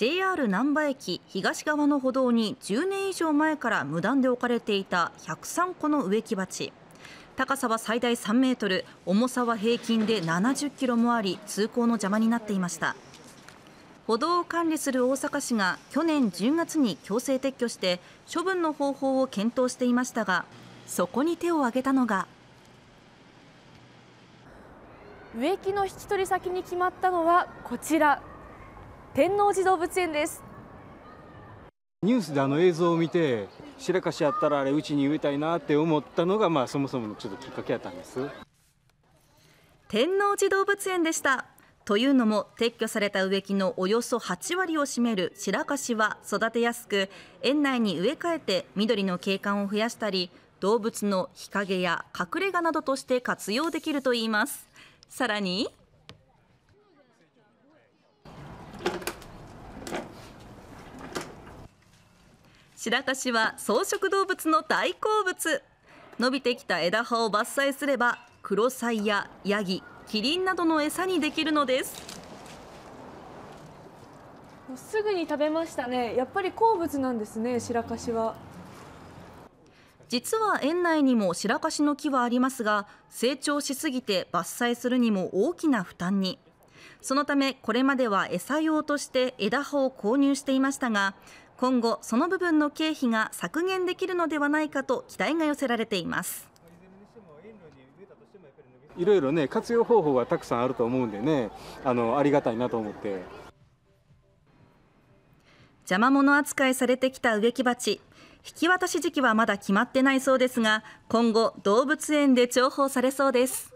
JR 難波駅東側の歩道に10年以上前から無断で置かれていた103個の植木鉢高さは最大3メートル重さは平均で70キロもあり通行の邪魔になっていました歩道を管理する大阪市が去年10月に強制撤去して処分の方法を検討していましたがそこに手を挙げたのが植木の引き取り先に決まったのはこちら天王寺動物園ですニュースであの映像を見て白樫やったらあれうちに植えたいなって思ったのがまあそもそものちょっときっかけやったんです天王寺動物園でしたというのも撤去された植木のおよそ8割を占める白樫は育てやすく園内に植え替えて緑の景観を増やしたり動物の日陰や隠れ家などとして活用できるといいますさらに白樫市は草食動物の大好物伸びてきた枝葉を伐採すればクロサイやヤギキリンなどの餌にできるのですすぐに食べましたねやっぱり好物なんですね白樫は実は園内にも白樫の木はありますが成長しすぎて伐採するにも大きな負担にそのためこれまでは餌用として枝葉を購入していましたが今後その部分の経費が削減できるのではないかと期待が寄せられていますいろいろね活用方法がたくさんあると思うんでねあのありがたいなと思って邪魔者扱いされてきた植木鉢引き渡し時期はまだ決まってないそうですが今後動物園で重宝されそうです